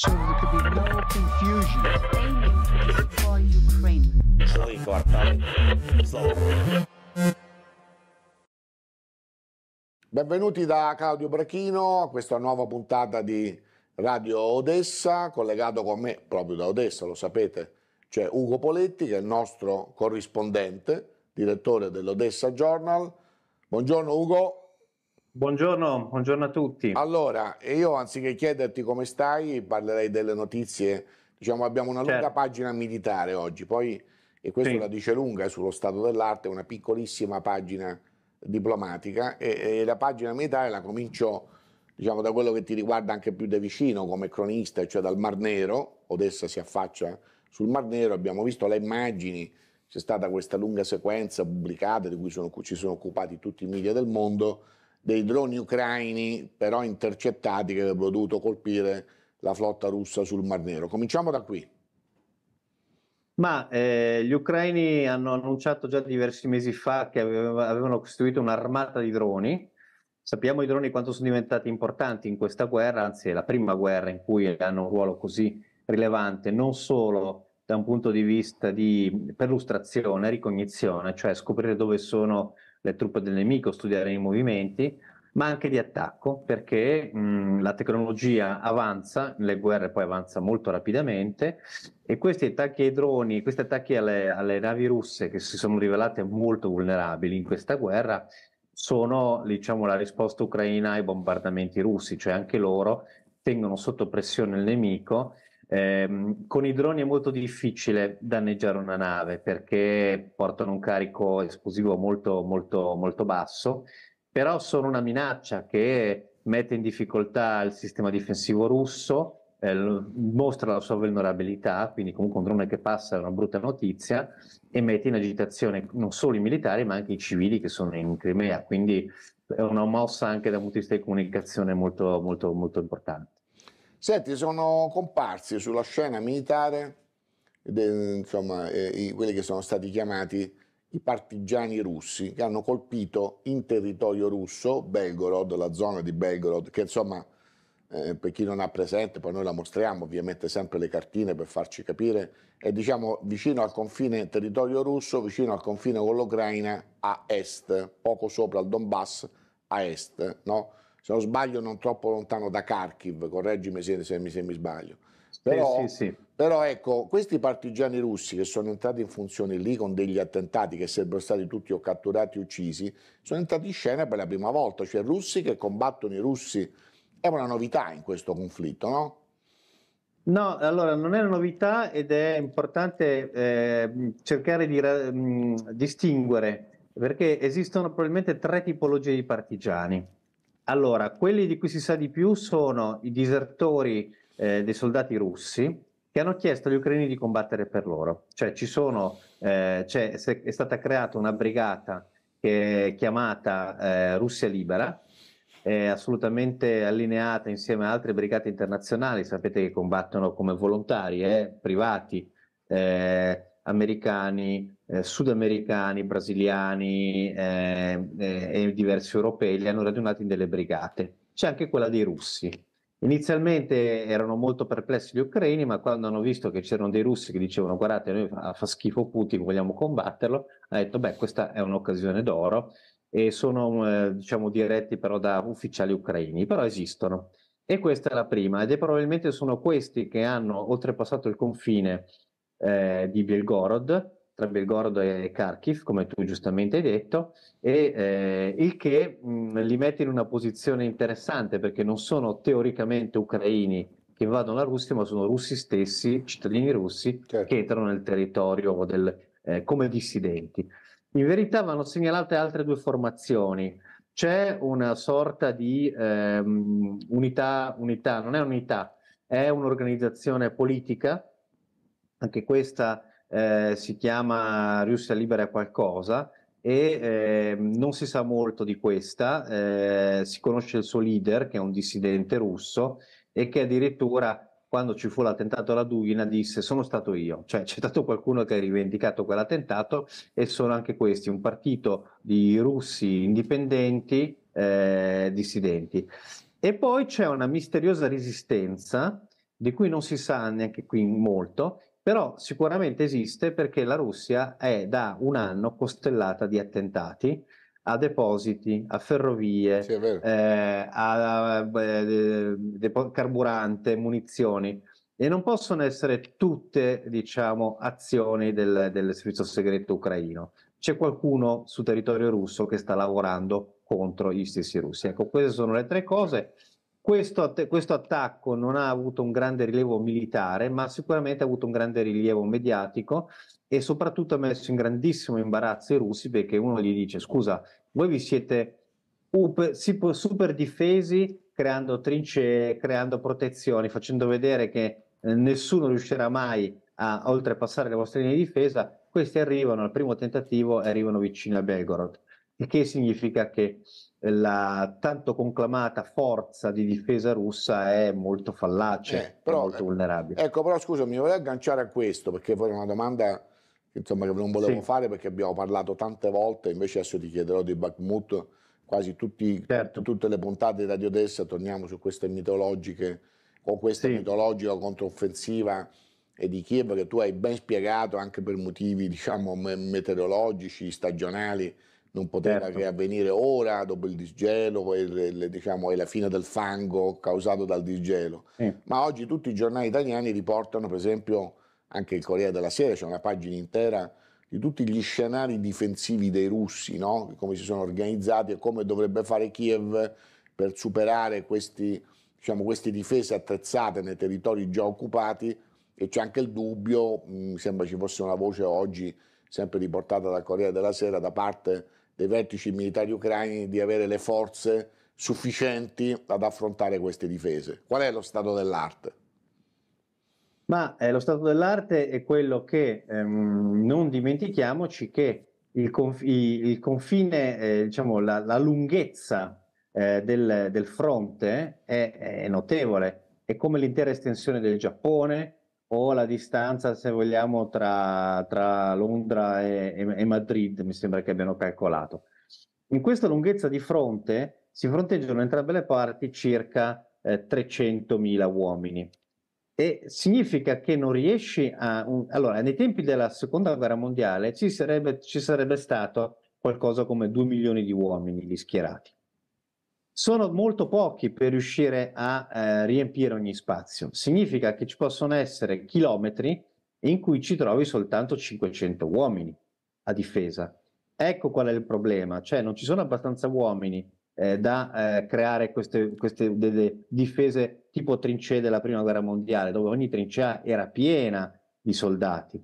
so there could be no confusion. for Ukraine. Целый квартал. Benvenuti da Claudio Brachino a questa nuova puntata di Radio Odessa, collegato con me proprio da Odessa, lo sapete, c'è Ugo Poletti che è il nostro corrispondente, direttore dell'Odessa Journal. Buongiorno Ugo. Buongiorno, buongiorno, a tutti. Allora, io anziché chiederti come stai, parlerei delle notizie. Diciamo, abbiamo una lunga certo. pagina militare oggi, poi, e questo sì. la dice lunga sullo stato dell'arte, una piccolissima pagina diplomatica e, e la pagina militare la comincio diciamo, da quello che ti riguarda anche più da vicino come cronista, cioè dal Mar Nero, Odessa si affaccia sul Mar Nero, abbiamo visto le immagini, c'è stata questa lunga sequenza pubblicata di cui sono, ci sono occupati tutti i media del mondo dei droni ucraini però intercettati che avrebbero dovuto colpire la flotta russa sul Mar Nero. Cominciamo da qui. Ma eh, gli ucraini hanno annunciato già diversi mesi fa che avevano costruito un'armata di droni. Sappiamo i droni quanto sono diventati importanti in questa guerra, anzi è la prima guerra in cui hanno un ruolo così rilevante, non solo da un punto di vista di perlustrazione, ricognizione, cioè scoprire dove sono le truppe del nemico, studiare i movimenti, ma anche di attacco, perché mh, la tecnologia avanza, le guerre poi avanzano molto rapidamente e questi attacchi ai droni, questi attacchi alle, alle navi russe che si sono rivelate molto vulnerabili in questa guerra, sono diciamo, la risposta ucraina ai bombardamenti russi, cioè anche loro tengono sotto pressione il nemico Ehm, con i droni è molto difficile danneggiare una nave perché portano un carico esplosivo molto, molto, molto basso, però sono una minaccia che mette in difficoltà il sistema difensivo russo, eh, mostra la sua vulnerabilità, quindi comunque un drone che passa è una brutta notizia, e mette in agitazione non solo i militari ma anche i civili che sono in Crimea, quindi è una mossa anche dal punto di vista di comunicazione molto, molto, molto importante. Senti, sono comparsi sulla scena militare insomma, eh, i, quelli che sono stati chiamati i partigiani russi che hanno colpito in territorio russo Belgorod, la zona di Belgorod, che insomma eh, per chi non ha presente, poi noi la mostriamo ovviamente sempre le cartine per farci capire, è diciamo vicino al confine territorio russo, vicino al confine con l'Ucraina a est, poco sopra il Donbass a est, no? se non sbaglio non troppo lontano da Kharkiv, correggimi se, se, se mi sbaglio. Però, sì, sì, sì. però, ecco, questi partigiani russi che sono entrati in funzione lì con degli attentati che sarebbero stati tutti o catturati o uccisi, sono entrati in scena per la prima volta, cioè russi che combattono i russi. È una novità in questo conflitto, no? No, allora non è una novità ed è importante eh, cercare di mh, distinguere perché esistono probabilmente tre tipologie di partigiani. Allora, quelli di cui si sa di più sono i disertori eh, dei soldati russi che hanno chiesto agli ucraini di combattere per loro. Cioè, sono, eh, cioè è stata creata una brigata che è chiamata eh, Russia Libera, assolutamente allineata insieme a altre brigate internazionali, sapete che combattono come volontari, eh, privati, eh, americani, eh, sudamericani, brasiliani eh, eh, e diversi europei, li hanno radunati in delle brigate. C'è anche quella dei russi. Inizialmente erano molto perplessi gli ucraini, ma quando hanno visto che c'erano dei russi che dicevano guardate, noi fa schifo Putin, vogliamo combatterlo, hanno detto beh, questa è un'occasione d'oro e sono eh, diciamo diretti però da ufficiali ucraini, però esistono. E questa è la prima, ed è probabilmente sono questi che hanno oltrepassato il confine eh, di Belgorod, tra Belgorod e Kharkiv, come tu giustamente hai detto, e, eh, il che mh, li mette in una posizione interessante perché non sono teoricamente ucraini che invadono la Russia, ma sono russi stessi, cittadini russi, certo. che entrano nel territorio del, eh, come dissidenti. In verità vanno segnalate altre due formazioni. C'è una sorta di ehm, unità, unità, non è unità, è un'organizzazione politica anche questa eh, si chiama Russia libera qualcosa e eh, non si sa molto di questa, eh, si conosce il suo leader che è un dissidente russo e che addirittura quando ci fu l'attentato alla Dugina disse sono stato io, cioè c'è stato qualcuno che ha rivendicato quell'attentato e sono anche questi, un partito di russi indipendenti eh, dissidenti. E poi c'è una misteriosa resistenza di cui non si sa neanche qui molto, però sicuramente esiste perché la Russia è da un anno costellata di attentati a depositi, a ferrovie, sì, eh, a eh, depo- carburante, munizioni e non possono essere tutte diciamo, azioni del, del servizio segreto ucraino. C'è qualcuno su territorio russo che sta lavorando contro gli stessi russi. Ecco, queste sono le tre cose. Sì questo, questo, attacco non ha avuto un grande rilievo militare, ma sicuramente ha avuto un grande rilievo mediatico e soprattutto ha messo in grandissimo imbarazzo i russi perché uno gli dice scusa, voi vi siete up- super difesi creando trincee, creando protezioni, facendo vedere che eh, nessuno riuscirà mai a oltrepassare le vostre linee di difesa, questi arrivano al primo tentativo e arrivano vicino a Belgorod il che significa che eh, la tanto conclamata forza di difesa russa è molto fallace, eh, però, molto ecco, vulnerabile. Ecco, però scusa, mi vorrei agganciare a questo perché poi è una domanda che, insomma, che non volevo sì. fare perché abbiamo parlato tante volte, invece adesso ti chiederò di Bakhmut quasi tutti, certo. tutte le puntate di Radio Odessa, torniamo su queste mitologiche o questa sì. mitologica controffensiva e di Kiev che tu hai ben spiegato anche per motivi diciamo meteorologici, stagionali non poteva certo. che avvenire ora dopo il disgelo e, le, diciamo, e la fine del fango causato dal disgelo. Sì. Ma oggi tutti i giornali italiani riportano, per esempio, anche il Corriere della Sera, c'è una pagina intera di tutti gli scenari difensivi dei russi, no? come si sono organizzati e come dovrebbe fare Kiev per superare questi, diciamo, queste difese attrezzate nei territori già occupati e c'è anche il dubbio, mm, mi sembra ci fosse una voce oggi, sempre riportata dal Corriere della Sera, da parte dei vertici militari ucraini di avere le forze sufficienti ad affrontare queste difese. Qual è lo stato dell'arte? Ma eh, lo stato dell'arte è quello che ehm, non dimentichiamoci che il, conf- il confine, eh, diciamo, la, la lunghezza eh, del, del, fronte è, è, notevole, è come l'intera estensione del Giappone, o la distanza, se vogliamo, tra, tra Londra e, e, e, Madrid, mi sembra che abbiano calcolato. In questa lunghezza di fronte si fronteggiano entrambe le parti circa eh, 300.000 uomini. E significa che non riesci a... Un... Allora, nei tempi della Seconda Guerra Mondiale ci sarebbe, ci sarebbe stato qualcosa come 2 milioni di uomini gli schierati sono molto pochi per riuscire a eh, riempire ogni spazio. Significa che ci possono essere chilometri in cui ci trovi soltanto 500 uomini a difesa. Ecco qual è il problema, cioè non ci sono abbastanza uomini eh, da eh, creare queste, queste delle difese tipo trincee della prima guerra mondiale, dove ogni trincea era piena di soldati.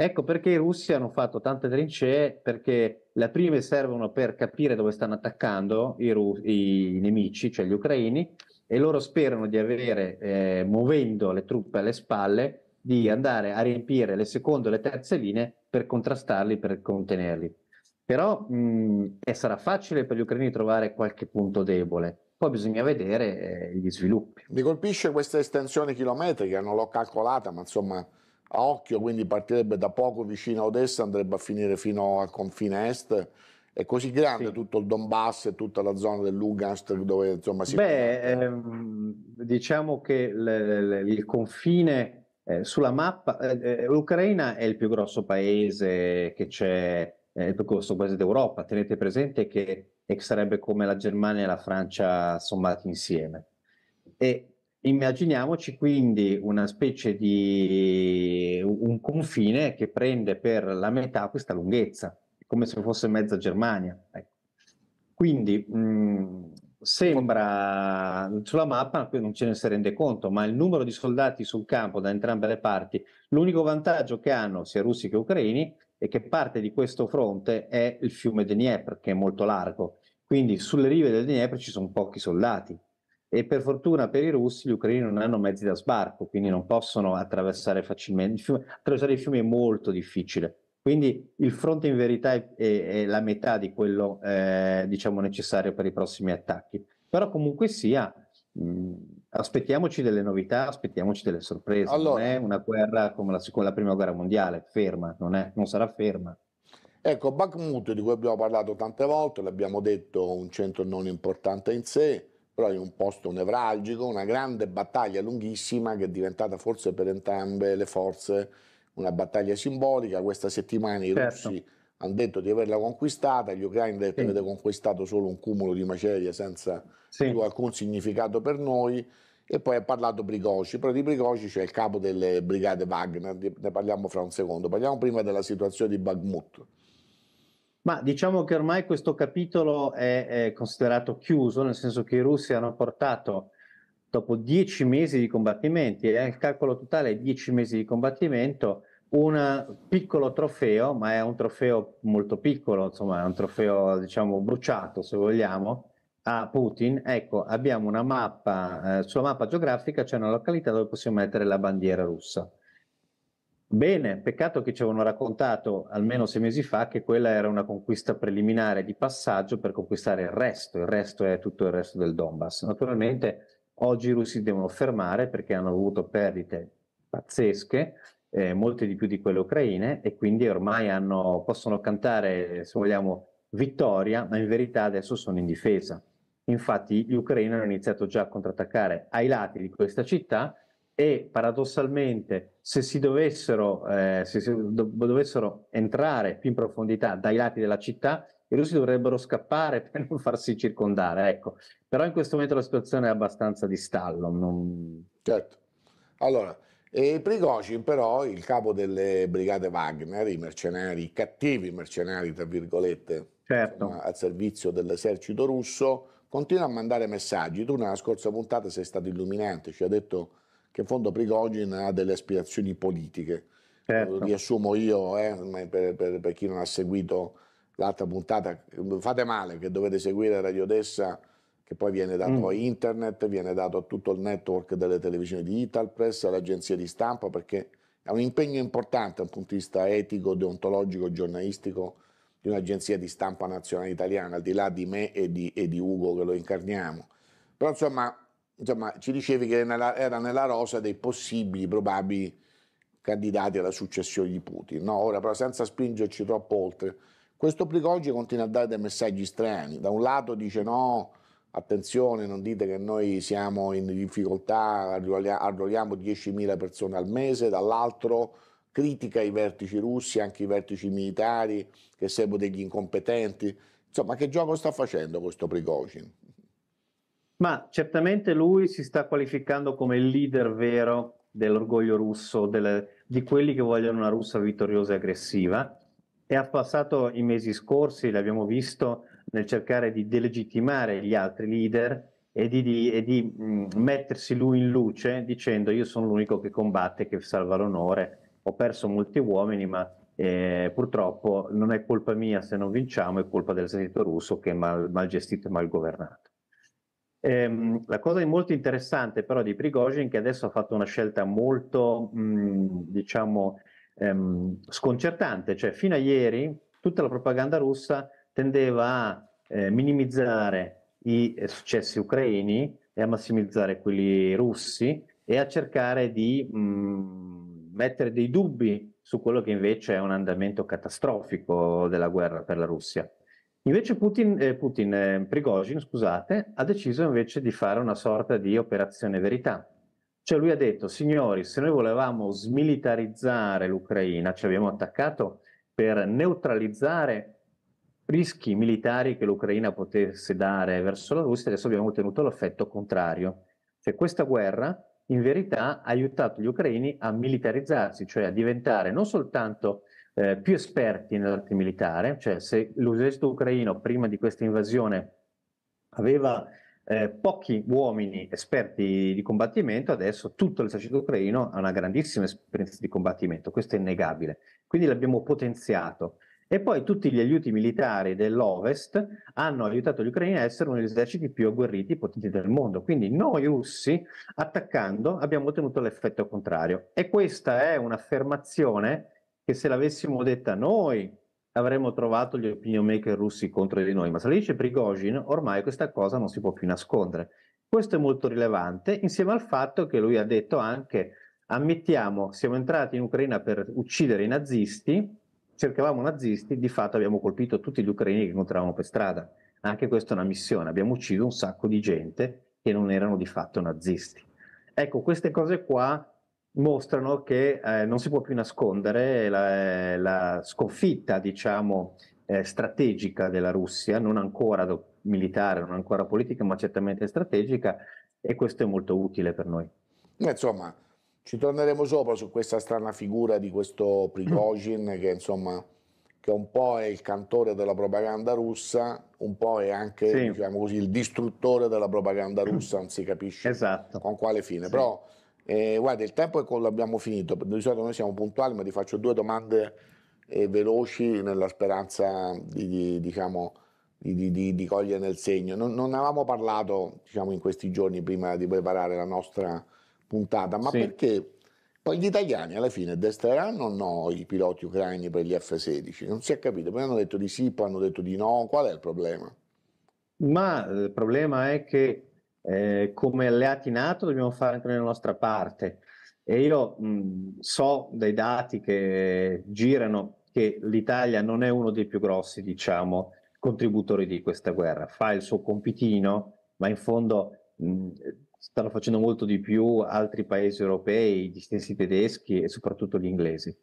Ecco perché i russi hanno fatto tante trincee, perché le prime servono per capire dove stanno attaccando i, ru- i nemici, cioè gli ucraini, e loro sperano di avere, eh, muovendo le truppe alle spalle, di andare a riempire le seconde e le terze linee per contrastarli, per contenerli. Però mh, sarà facile per gli ucraini trovare qualche punto debole poi bisogna vedere eh, gli sviluppi. Mi colpisce questa estensione chilometrica, non l'ho calcolata, ma insomma a occhio, quindi partirebbe da poco vicino a Odessa, andrebbe a finire fino al confine est. È così grande sì. tutto il Donbass e tutta la zona del Lugansk dove insomma si... Beh, ehm, diciamo che le, le, il confine eh, sulla mappa, eh, eh, l'Ucraina è il più grosso paese che c'è, eh, il più grosso paese d'Europa, tenete presente che eh, sarebbe come la Germania e la Francia sommati insieme. E Immaginiamoci quindi una specie di un confine che prende per la metà questa lunghezza, come se fosse mezza Germania. Ecco. Quindi mh, mhmm, sembra sulla mappa, non ce ne si rende conto, ma il numero di soldati sul campo da entrambe le parti, l'unico vantaggio che hanno sia russi che ucraini è che parte di questo fronte è il fiume Dnieper, che è molto largo. Quindi sulle rive del Dnieper ci sono pochi soldati e per fortuna per i russi gli ucraini non hanno mezzi da sbarco, quindi non possono attraversare facilmente. Il fiume, attraversare i fiumi è molto difficile. Quindi il fronte in verità è, è, è la metà di quello eh, diciamo necessario per i prossimi attacchi. Però comunque sia, mh, aspettiamoci delle novità, aspettiamoci delle sorprese. Allora, non è una guerra come la, come la prima guerra mondiale, ferma, non, è, non sarà ferma. Ecco, Bakhmut di cui abbiamo parlato tante volte, l'abbiamo detto, un centro non importante in sé, però in un posto nevralgico, una grande battaglia lunghissima che è diventata forse per entrambe le forze una battaglia simbolica. Questa settimana i certo. russi hanno detto di averla conquistata, gli ucraini hanno detto sì. che avete conquistato solo un cumulo di macerie senza sì. alcun significato per noi. E poi ha parlato Brigoci, però di Brigoci c'è cioè il capo delle brigate Wagner, ne parliamo fra un secondo. Parliamo prima della situazione di Bakhmut. Ma diciamo che ormai questo capitolo è, è, considerato chiuso, nel senso che i russi hanno portato, dopo dieci mesi di combattimenti, e il calcolo totale è dieci mesi di combattimento, un piccolo trofeo, ma è un trofeo molto piccolo, insomma è un trofeo diciamo bruciato se vogliamo, a Putin. Ecco, abbiamo una mappa, eh, sulla mappa geografica c'è una località dove possiamo mettere la bandiera russa. Bene, peccato che ci avevano raccontato almeno sei mesi fa che quella era una conquista preliminare di passaggio per conquistare il resto, il resto è tutto il resto del Donbass. Naturalmente oggi i russi devono fermare perché hanno avuto perdite pazzesche, eh, molte di più di quelle ucraine e quindi ormai hanno, possono cantare, se vogliamo, vittoria, ma in verità adesso sono in difesa. Infatti gli ucraini hanno iniziato già a contrattaccare ai lati di questa città e paradossalmente se si dovessero, eh, se si do- dovessero entrare più in profondità dai lati della città, i russi dovrebbero scappare per non farsi circondare. Ecco. Però in questo momento la situazione è abbastanza di stallo. Non... Certo. Allora, e Prigozhin però, il capo delle brigate Wagner, i mercenari, i cattivi mercenari, tra virgolette, certo. insomma, al servizio dell'esercito russo, continua a mandare messaggi. Tu nella scorsa puntata sei stato illuminante, ci ha detto che in fondo Prigogine ha delle aspirazioni politiche. Certo. Riassumo io, eh, per, per, per, chi non ha seguito l'altra puntata, fate male che dovete seguire Radio Odessa, che poi viene dato mm. a internet, viene dato a tutto il network delle televisioni di Italpress, all'agenzia di stampa, perché è un impegno importante dal punto di vista etico, deontologico, giornalistico di un'agenzia di stampa nazionale italiana, al di là di me e di, e di Ugo che lo incarniamo. Però insomma insomma, ci dicevi che nella, era nella rosa dei possibili, probabili candidati alla successione di Putin. No, ora però senza spingerci troppo oltre. Questo Prigogine continua a dare dei messaggi strani. Da un lato dice no, attenzione, non dite che noi siamo in difficoltà, arruoliamo 10.000 persone al mese, dall'altro critica i vertici russi, anche i vertici militari, che servono degli incompetenti. Insomma, che gioco sta facendo questo Prigogine? Ma certamente lui si sta qualificando come il leader vero dell'orgoglio russo, delle, di quelli che vogliono una Russia vittoriosa e aggressiva. E ha passato i mesi scorsi, l'abbiamo visto, nel cercare di delegittimare gli altri leader e di, di, e di mh, mm, mettersi lui in luce dicendo io sono l'unico che combatte, che salva l'onore, ho perso molti uomini ma eh, purtroppo non è colpa mia se non vinciamo, è colpa dell'esercito russo che è mal, mal gestito e mal governato. Ehm, la cosa molto interessante però di Prigozhin che adesso ha fatto una scelta molto, mh, diciamo, ehm, sconcertante, cioè fino a ieri tutta la propaganda russa tendeva a eh, minimizzare i eh, successi ucraini e a massimizzare quelli russi e a cercare di mh, mettere dei dubbi su quello che invece è un andamento catastrofico della guerra per la Russia. Invece Putin, eh, Putin eh, Prigozhin scusate, ha deciso invece di fare una sorta di operazione verità. Cioè lui ha detto, signori, se noi volevamo smilitarizzare l'Ucraina, ci abbiamo attaccato per neutralizzare rischi militari che l'Ucraina potesse dare verso la Russia, adesso abbiamo ottenuto l'effetto contrario. Cioè questa guerra in verità ha aiutato gli ucraini a militarizzarsi, cioè a diventare non soltanto eh, più esperti nell'arte militare, cioè se l'esercito ucraino prima di questa invasione aveva eh, pochi uomini esperti di combattimento, adesso tutto l'esercito ucraino ha una grandissima esperienza di combattimento, questo è innegabile, quindi l'abbiamo potenziato. E poi tutti gli aiuti militari dell'Ovest hanno aiutato gli ucraini a essere uno degli eserciti più agguerriti e potenti del mondo. Quindi noi russi, attaccando, abbiamo ottenuto l'effetto contrario. E questa è un'affermazione che se l'avessimo detta noi avremmo trovato gli opinion maker russi contro di noi, ma se la dice Prigozhin ormai questa cosa non si può più nascondere. Questo è molto rilevante insieme al fatto che lui ha detto anche ammettiamo siamo entrati in Ucraina per uccidere i nazisti, cercavamo nazisti, di fatto abbiamo colpito tutti gli ucraini che incontravamo per strada. Anche questa è una missione, abbiamo ucciso un sacco di gente che non erano di fatto nazisti. Ecco, queste cose qua mostrano che eh, non si può più nascondere la, la sconfitta, diciamo, eh, strategica della Russia, non ancora do- militare, non ancora politica, ma certamente strategica e questo è molto utile per noi. Insomma, ci torneremo sopra su questa strana figura di questo Prigozhin che insomma che un po' è il cantore della propaganda russa, un po' è anche sì. diciamo così, il distruttore della propaganda russa, non si capisce esatto. con quale fine. Sì. Però eh, guarda, il tempo è quello che abbiamo finito, di solito noi siamo puntuali, ma ti faccio due domande eh, veloci nella speranza di, di, diciamo, di, di cogliere nel segno. Non, non avevamo parlato diciamo, in questi giorni prima di preparare la nostra puntata, ma sì. perché poi gli italiani alla fine desteranno o no i piloti ucraini per gli F-16? Non si è capito, poi hanno detto di sì, poi hanno detto di no, qual è il problema? Ma eh, il problema è che eh, come alleati NATO dobbiamo fare anche la nostra parte. E io mh, so dai dati che girano che l'Italia non è uno dei più grossi, diciamo, contributori di questa guerra. Fa il suo compitino, ma in fondo mh, stanno facendo molto di più altri paesi europei, gli stessi tedeschi e soprattutto gli inglesi.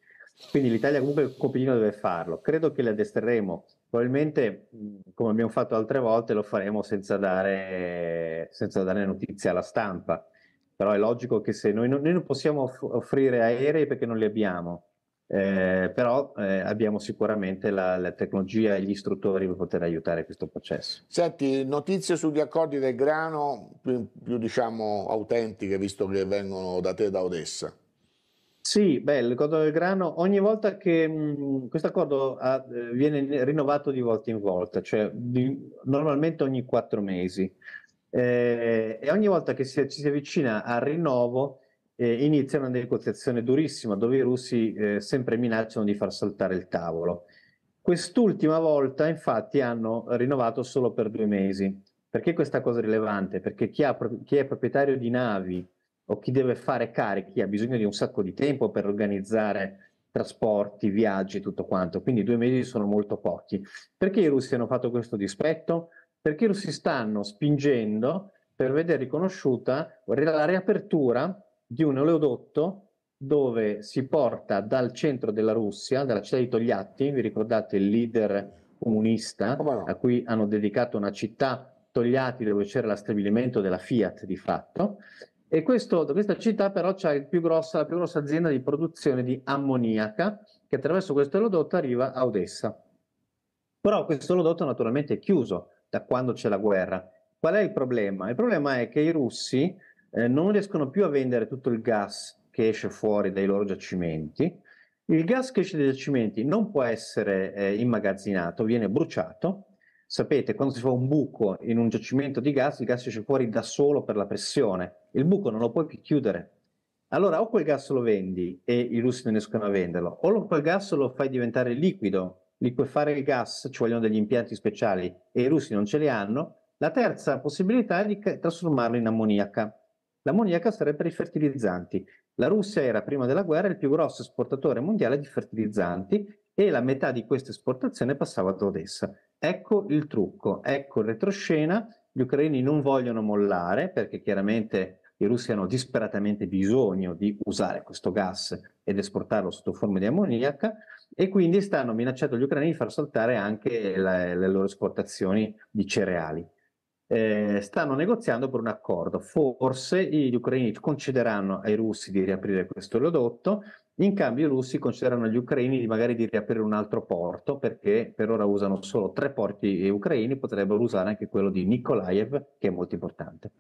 Quindi l'Italia comunque il compitino deve farlo. Credo che li addestreremo Probabilmente, come abbiamo fatto altre volte, lo faremo senza dare, senza dare notizie alla stampa. Però è logico che se noi non, noi non possiamo offrire aerei perché non li abbiamo, eh, però eh, abbiamo sicuramente la, la, tecnologia e gli istruttori per poter aiutare questo processo. Senti, notizie sugli accordi del grano più, più diciamo autentiche, visto che vengono da te da Odessa. Sì, beh, l'accordo del grano, ogni volta che mhmm, questo accordo eh, viene rinnovato di volta in volta, cioè di, normalmente ogni quattro mesi, eh, e ogni volta che si, ci si avvicina al rinnovo eh, inizia una negoziazione durissima dove i russi eh, sempre minacciano di far saltare il tavolo. Quest'ultima volta infatti hanno rinnovato solo per due mesi. Perché questa cosa è rilevante? Perché chi, ha, chi è proprietario di navi o chi deve fare carichi ha bisogno di un sacco di tempo per organizzare trasporti, viaggi, tutto quanto. Quindi due mesi sono molto pochi. Perché i russi hanno fatto questo dispetto? Perché i russi stanno spingendo per vedere riconosciuta la riapertura di un oleodotto dove si porta dal centro della Russia, dalla città di Togliatti, vi ricordate il leader comunista oh, no. a cui hanno dedicato una città, Togliatti, dove c'era lo stabilimento della Fiat di fatto, e questo, questa città però c'è la più grossa azienda di produzione di ammoniaca che attraverso questo elodotto arriva a Odessa. Però questo elodotto naturalmente è chiuso da quando c'è la guerra. Qual è il problema? Il problema è che i russi eh, non riescono più a vendere tutto il gas che esce fuori dai loro giacimenti. Il gas che esce dai giacimenti non può essere eh, immagazzinato, viene bruciato Sapete, quando si fa un buco in un giacimento di gas, il gas esce fuori da solo per la pressione. Il buco non lo puoi più chiudere. Allora o quel gas lo vendi e i russi non riescono a venderlo, o quel gas lo fai diventare liquido. Liquefare il gas ci vogliono degli impianti speciali e i russi non ce li hanno. La terza possibilità è di trasformarlo in ammoniaca. L'ammoniaca sarebbe per i fertilizzanti. La Russia era prima della guerra il più grosso esportatore mondiale di fertilizzanti e la metà di questa esportazione passava ad Odessa. Ecco il trucco, ecco il retroscena, gli ucraini non vogliono mollare perché chiaramente i russi hanno disperatamente bisogno di usare questo gas ed esportarlo sotto forma di ammoniaca e quindi stanno minacciando gli ucraini di far saltare anche le, le loro esportazioni di cereali. Eh, stanno negoziando per un accordo. Forse gli ucraini concederanno ai russi di riaprire questo oleodotto, in cambio i russi considerano agli ucraini di magari di riaprire un altro porto perché per ora usano solo tre porti ucraini, potrebbero usare anche quello di Nikolaev che è molto importante.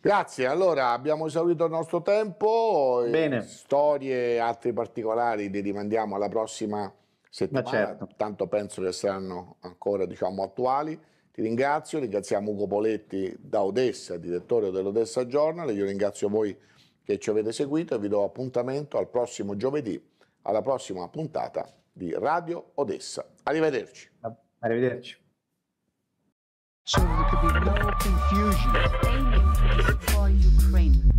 Grazie, allora abbiamo esaurito il nostro tempo, eh, Bene. storie, altri particolari li rimandiamo alla prossima settimana, certo. tanto penso che saranno ancora diciamo, attuali. Ti ringrazio, ringraziamo Ugo Poletti da Odessa, direttore dell'Odessa Journal, io ringrazio voi che ci avete seguito e vi do appuntamento al prossimo giovedì, alla prossima puntata di Radio Odessa. Arrivederci. Arrivederci. So there could be no confusion. For Ukraine.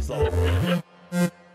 Слава Україні!